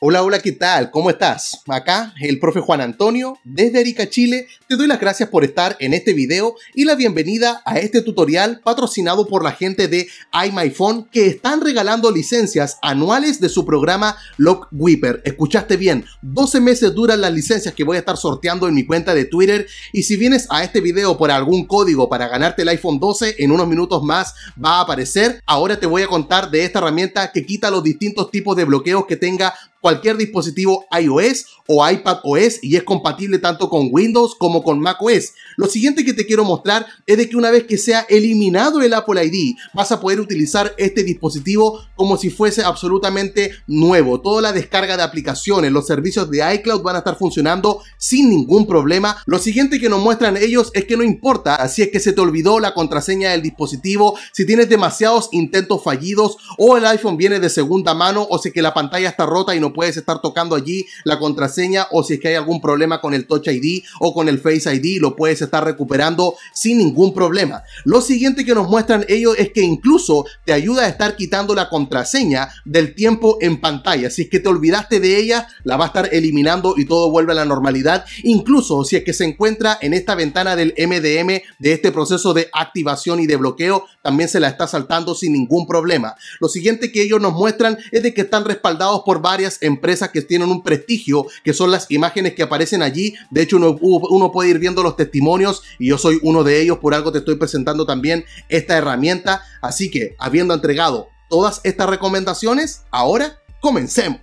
Hola, hola, ¿qué tal? ¿Cómo estás? Acá el profe Juan Antonio, desde Arica, Chile, te doy las gracias por estar en este video y la bienvenida a este tutorial patrocinado por la gente de iMyPhone que están regalando licencias anuales de su programa Lock Escuchaste bien, 12 meses duran las licencias que voy a estar sorteando en mi cuenta de Twitter y si vienes a este video por algún código para ganarte el iPhone 12 en unos minutos más va a aparecer. Ahora te voy a contar de esta herramienta que quita los distintos tipos de bloqueos que tenga cualquier dispositivo iOS o iPadOS y es compatible tanto con Windows como con macOS. Lo siguiente que te quiero mostrar es de que una vez que sea eliminado el Apple ID, vas a poder utilizar este dispositivo como si fuese absolutamente nuevo. Toda la descarga de aplicaciones, los servicios de iCloud van a estar funcionando sin ningún problema. Lo siguiente que nos muestran ellos es que no importa, si es que se te olvidó la contraseña del dispositivo, si tienes demasiados intentos fallidos o el iPhone viene de segunda mano o si que la pantalla está rota y no puedes estar tocando allí la contraseña o si es que hay algún problema con el Touch ID o con el Face ID, lo puedes estar recuperando sin ningún problema. Lo siguiente que nos muestran ellos es que incluso te ayuda a estar quitando la contraseña del tiempo en pantalla. Si es que te olvidaste de ella, la va a estar eliminando y todo vuelve a la normalidad. Incluso si es que se encuentra en esta ventana del MDM de este proceso de activación y de bloqueo, también se la está saltando sin ningún problema. Lo siguiente que ellos nos muestran es de que están respaldados por varias empresas que tienen un prestigio, que son las imágenes que aparecen allí. De hecho, uno, uno puede ir viendo los testimonios y yo soy uno de ellos, por algo te estoy presentando también esta herramienta. Así que, habiendo entregado todas estas recomendaciones, ahora comencemos.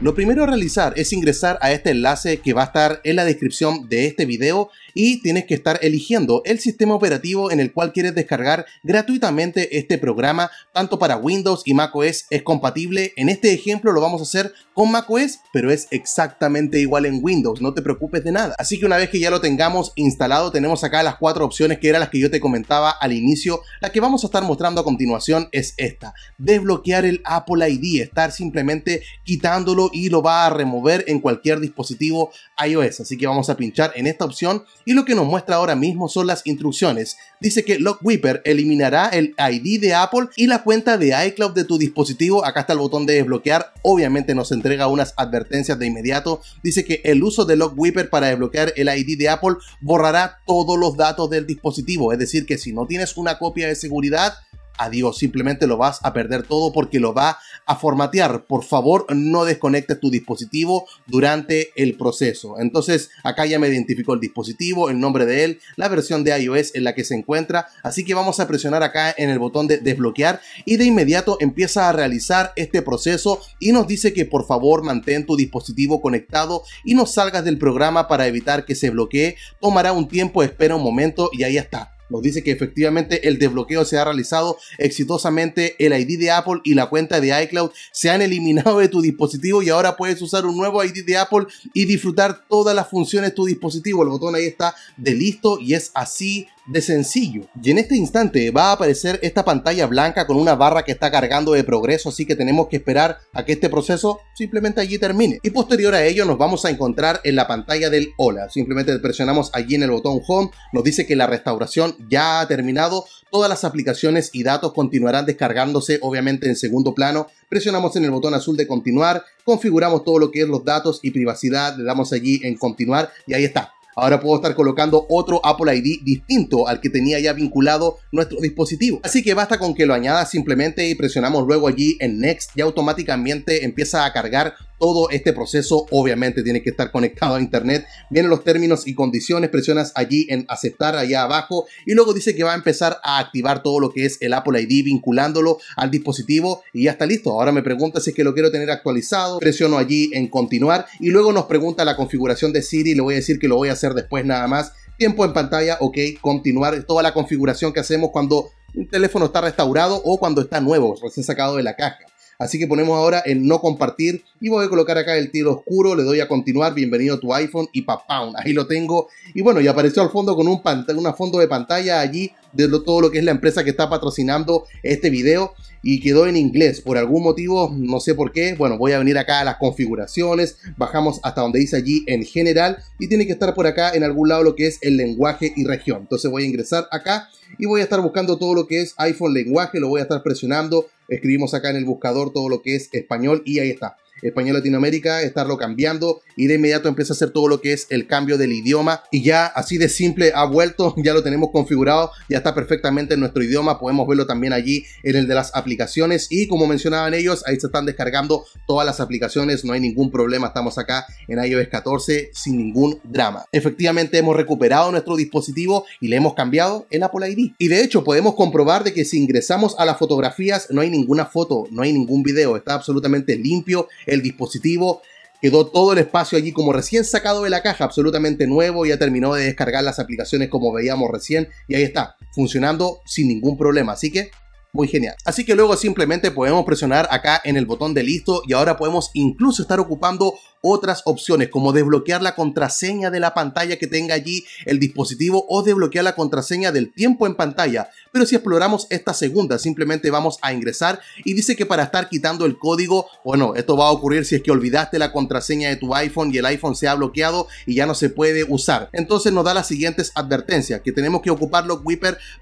Lo primero a realizar es ingresar a este enlace que va a estar en la descripción de este video y tienes que estar eligiendo el sistema operativo en el cual quieres descargar gratuitamente este programa, tanto para Windows y macOS es compatible. En este ejemplo lo vamos a hacer con macOS, pero es exactamente igual en Windows, no te preocupes de nada. Así que una vez que ya lo tengamos instalado, tenemos acá las cuatro opciones que eran las que yo te comentaba al inicio. La que vamos a estar mostrando a continuación es esta, desbloquear el Apple ID, estar simplemente quitándolo y lo va a remover en cualquier dispositivo iOS. Así que vamos a pinchar en esta opción y lo que nos muestra ahora mismo son las instrucciones. Dice que Lockwhipper eliminará el ID de Apple y la cuenta de iCloud de tu dispositivo. Acá está el botón de desbloquear. Obviamente nos entrega unas advertencias de inmediato. Dice que el uso de Lockwhipper para desbloquear el ID de Apple borrará todos los datos del dispositivo. Es decir, que si no tienes una copia de seguridad, adiós, simplemente lo vas a perder todo porque lo va a formatear. Por favor, no desconectes tu dispositivo durante el proceso. Entonces, acá ya me identificó el dispositivo, el nombre de él, la versión de iOS en la que se encuentra, así que vamos a presionar acá en el botón de desbloquear y de inmediato empieza a realizar este proceso y nos dice que por favor mantén tu dispositivo conectado y no salgas del programa para evitar que se bloquee. Tomará un tiempo, espera un momento y ahí está nos dice que efectivamente el desbloqueo se ha realizado exitosamente, el ID de Apple y la cuenta de iCloud se han eliminado de tu dispositivo y ahora puedes usar un nuevo ID de Apple y disfrutar todas las funciones de tu dispositivo. El botón ahí está de listo y es así de sencillo. Y en este instante va a aparecer esta pantalla blanca con una barra que está cargando de progreso, así que tenemos que esperar a que este proceso simplemente allí termine. Y posterior a ello nos vamos a encontrar en la pantalla del hola. Simplemente presionamos allí en el botón home, nos dice que la restauración ya ha terminado, todas las aplicaciones y datos continuarán descargándose obviamente en segundo plano. Presionamos en el botón azul de continuar, configuramos todo lo que es los datos y privacidad, le damos allí en continuar y ahí está Ahora puedo estar colocando otro Apple ID distinto al que tenía ya vinculado nuestro dispositivo. Así que basta con que lo añadas simplemente y presionamos luego allí en Next y automáticamente empieza a cargar todo este proceso obviamente tiene que estar conectado a Internet. Vienen los términos y condiciones, presionas allí en aceptar allá abajo y luego dice que va a empezar a activar todo lo que es el Apple ID vinculándolo al dispositivo y ya está listo. Ahora me pregunta si es que lo quiero tener actualizado, presiono allí en continuar y luego nos pregunta la configuración de Siri, le voy a decir que lo voy a hacer después nada más. Tiempo en pantalla, ok, continuar toda la configuración que hacemos cuando un teléfono está restaurado o cuando está nuevo, recién sacado de la caja. Así que ponemos ahora en no compartir y voy a colocar acá el tiro oscuro, le doy a continuar, bienvenido a tu iPhone y papá, ahí lo tengo. Y bueno, y apareció al fondo con un una fondo de pantalla allí de todo lo que es la empresa que está patrocinando este video y quedó en inglés por algún motivo, no sé por qué. Bueno, voy a venir acá a las configuraciones, bajamos hasta donde dice allí en general y tiene que estar por acá en algún lado lo que es el lenguaje y región. Entonces voy a ingresar acá y voy a estar buscando todo lo que es iPhone lenguaje, lo voy a estar presionando, escribimos acá en el buscador todo lo que es español y ahí está español Latinoamérica, estarlo cambiando y de inmediato empieza a hacer todo lo que es el cambio del idioma y ya así de simple ha vuelto, ya lo tenemos configurado, ya está perfectamente en nuestro idioma, podemos verlo también allí en el de las aplicaciones y como mencionaban ellos, ahí se están descargando todas las aplicaciones, no hay ningún problema, estamos acá en iOS 14 sin ningún drama. Efectivamente hemos recuperado nuestro dispositivo y le hemos cambiado el Apple ID. Y de hecho podemos comprobar de que si ingresamos a las fotografías no hay ninguna foto, no hay ningún video, está absolutamente limpio el dispositivo quedó todo el espacio allí como recién sacado de la caja, absolutamente nuevo, ya terminó de descargar las aplicaciones como veíamos recién y ahí está, funcionando sin ningún problema, así que muy genial. Así que luego simplemente podemos presionar acá en el botón de listo y ahora podemos incluso estar ocupando otras opciones como desbloquear la contraseña de la pantalla que tenga allí el dispositivo o desbloquear la contraseña del tiempo en pantalla. Pero si exploramos esta segunda, simplemente vamos a ingresar y dice que para estar quitando el código, bueno, esto va a ocurrir si es que olvidaste la contraseña de tu iPhone y el iPhone se ha bloqueado y ya no se puede usar. Entonces nos da las siguientes advertencias, que tenemos que ocupar los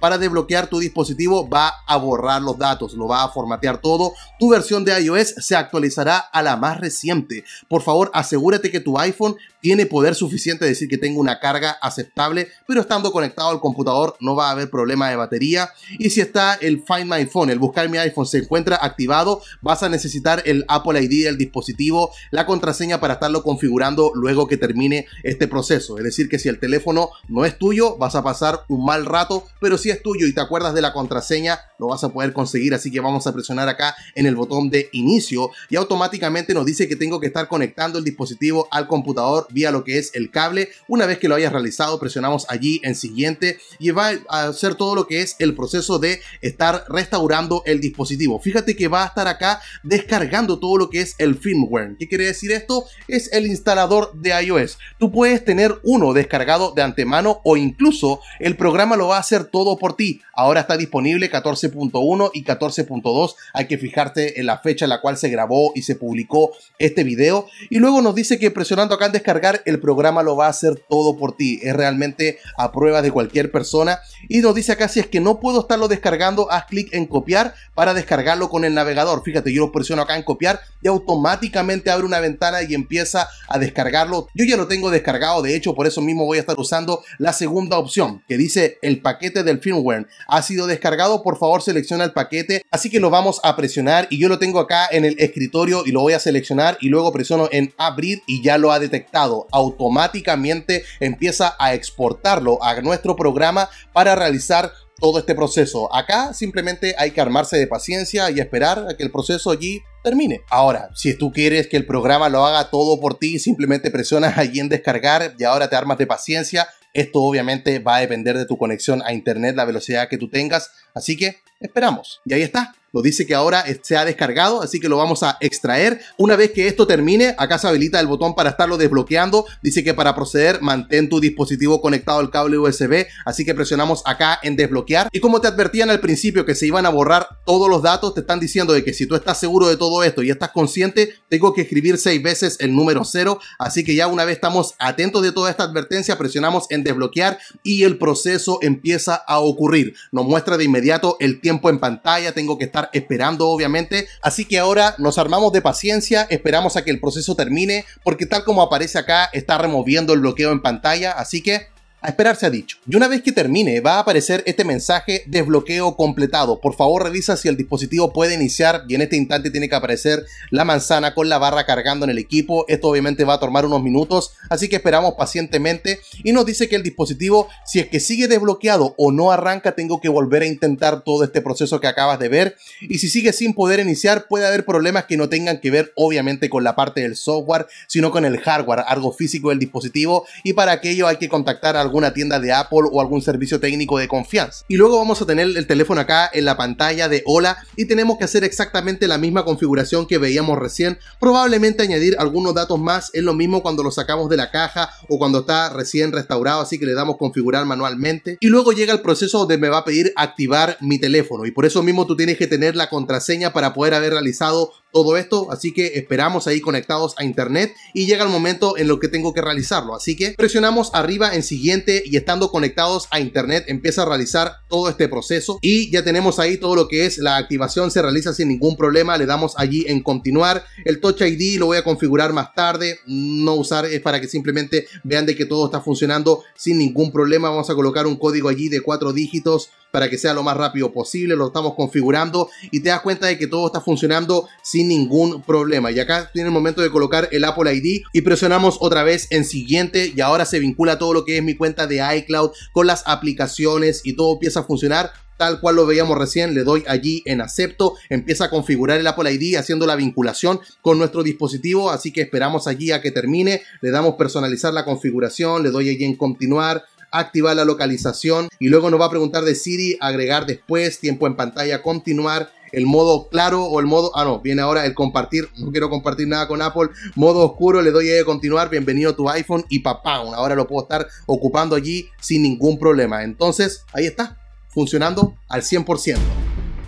para desbloquear tu dispositivo, va a borrar los datos, lo va a formatear todo, tu versión de iOS se actualizará a la más reciente. Por favor, asegúrate que tu iPhone tiene poder suficiente, decir que tengo una carga aceptable, pero estando conectado al computador no va a haber problema de batería. Y si está el Find My Phone, el buscar mi iPhone, se encuentra activado, vas a necesitar el Apple ID del dispositivo, la contraseña para estarlo configurando luego que termine este proceso. Es decir, que si el teléfono no es tuyo, vas a pasar un mal rato, pero si es tuyo y te acuerdas de la contraseña, lo vas a poder conseguir. Así que vamos a presionar acá en el botón de inicio y automáticamente nos dice que tengo que estar conectando el dispositivo al computador vía lo que es el cable. Una vez que lo hayas realizado, presionamos allí en siguiente y va a hacer todo lo que es el proceso de estar restaurando el dispositivo. Fíjate que va a estar acá descargando todo lo que es el firmware. ¿Qué quiere decir esto? Es el instalador de iOS. Tú puedes tener uno descargado de antemano o incluso el programa lo va a hacer todo por ti. Ahora está disponible 14.1 y 14.2. Hay que fijarte en la fecha en la cual se grabó y se publicó este video. Y luego nos dice que presionando acá en descargar el programa lo va a hacer todo por ti. Es realmente a prueba de cualquier persona. Y nos dice acá, si es que no puedo estarlo descargando, haz clic en copiar para descargarlo con el navegador. Fíjate, yo lo presiono acá en copiar y automáticamente abre una ventana y empieza a descargarlo. Yo ya lo tengo descargado, de hecho, por eso mismo voy a estar usando la segunda opción, que dice el paquete del firmware. Ha sido descargado, por favor selecciona el paquete. Así que lo vamos a presionar y yo lo tengo acá en el escritorio y lo voy a seleccionar y luego presiono en abrir y ya lo ha detectado automáticamente empieza a exportarlo a nuestro programa para realizar todo este proceso. Acá simplemente hay que armarse de paciencia y esperar a que el proceso allí termine. Ahora, si tú quieres que el programa lo haga todo por ti, simplemente presionas allí en descargar y ahora te armas de paciencia. Esto obviamente va a depender de tu conexión a internet, la velocidad que tú tengas, así que esperamos. Y ahí está dice que ahora eh, se ha descargado, así que lo vamos a extraer. Una vez que esto termine, acá se habilita el botón para estarlo desbloqueando. Dice que para proceder, mantén tu dispositivo conectado al cable USB, así que presionamos acá en desbloquear. Y como te advertían al principio que se iban a borrar todos los datos, te están diciendo de que si tú estás seguro de todo esto y estás consciente, tengo que escribir seis veces el número cero. Así que ya una vez estamos atentos de toda esta advertencia, presionamos en desbloquear y el proceso empieza a ocurrir. Nos muestra de inmediato el tiempo en pantalla, tengo que estar esperando, obviamente. Así que ahora nos armamos de paciencia, esperamos a que el proceso termine, porque tal como aparece acá, está removiendo el bloqueo en pantalla. Así que a esperar se ha dicho. Y una vez que termine, va a aparecer este mensaje desbloqueo completado. Por favor, revisa si el dispositivo puede iniciar y en este instante tiene que aparecer la manzana con la barra cargando en el equipo. Esto obviamente va a tomar unos minutos, así que esperamos pacientemente y nos dice que el dispositivo, si es que sigue desbloqueado o no arranca, tengo que volver a intentar todo este proceso que acabas de ver. Y si sigue sin poder iniciar, puede haber problemas que no tengan que ver obviamente con la parte del software, sino con el hardware, algo físico del dispositivo. Y para aquello hay que contactar a alguna tienda de Apple o algún servicio técnico de confianza. Y luego vamos a tener el teléfono acá en la pantalla de hola y tenemos que hacer exactamente la misma configuración que veíamos recién, probablemente añadir algunos datos más, es lo mismo cuando lo sacamos de la caja o cuando está recién restaurado, así que le damos configurar manualmente. Y luego llega el proceso donde me va a pedir activar mi teléfono y por eso mismo tú tienes que tener la contraseña para poder haber realizado todo esto, así que esperamos ahí conectados a internet y llega el momento en lo que tengo que realizarlo, así que presionamos arriba en siguiente y estando conectados a internet empieza a realizar todo este proceso y ya tenemos ahí todo lo que es la activación, se realiza sin ningún problema, le damos allí en continuar, el Touch ID lo voy a configurar más tarde, no usar es para que simplemente vean de que todo está funcionando sin ningún problema, vamos a colocar un código allí de cuatro dígitos para que sea lo más rápido posible, lo estamos configurando y te das cuenta de que todo está funcionando sin ningún problema. Y acá tiene el momento de colocar el Apple ID y presionamos otra vez en siguiente y ahora se vincula todo lo que es mi cuenta de iCloud con las aplicaciones y todo empieza a funcionar tal cual lo veíamos recién, le doy allí en acepto, empieza a configurar el Apple ID haciendo la vinculación con nuestro dispositivo, así que esperamos allí a que termine, le damos personalizar la configuración, le doy allí en continuar, activar la localización y luego nos va a preguntar de Siri, agregar después, tiempo en pantalla, continuar, el modo claro o el modo, ah no, viene ahora el compartir, no quiero compartir nada con Apple, modo oscuro, le doy a continuar, bienvenido a tu iPhone y papá, ahora lo puedo estar ocupando allí sin ningún problema. Entonces, ahí está, funcionando al 100%.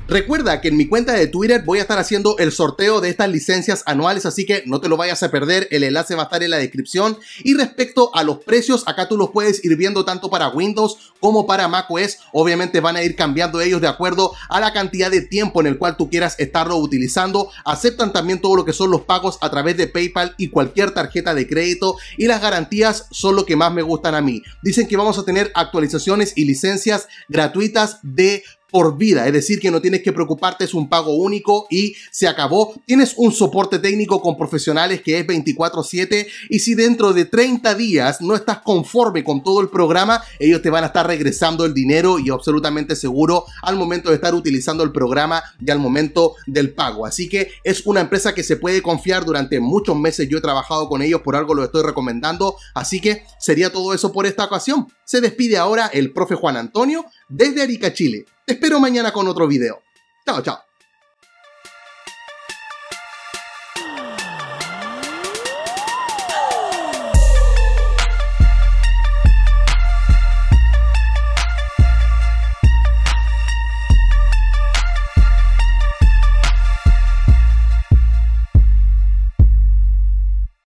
Recuerda que en mi cuenta de Twitter voy a estar haciendo el sorteo de estas licencias anuales, así que no te lo vayas a perder, el enlace va a estar en la descripción. Y respecto a los precios, acá tú los puedes ir viendo tanto para Windows como para macOS. Obviamente van a ir cambiando ellos de acuerdo a la cantidad de tiempo en el cual tú quieras estarlo utilizando. Aceptan también todo lo que son los pagos a través de PayPal y cualquier tarjeta de crédito. Y las garantías son lo que más me gustan a mí. Dicen que vamos a tener actualizaciones y licencias gratuitas de por vida, es decir, que no tienes que preocuparte, es un pago único y se acabó. Tienes un soporte técnico con profesionales que es 24/7 y si dentro de 30 días no estás conforme con todo el programa, ellos te van a estar regresando el dinero y absolutamente seguro al momento de estar utilizando el programa y al momento del pago. Así que es una empresa que se puede confiar durante muchos meses. Yo he trabajado con ellos, por algo lo estoy recomendando. Así que sería todo eso por esta ocasión. Se despide ahora el profe Juan Antonio desde Arica, Chile. Te espero mañana con otro video. Chao, chao.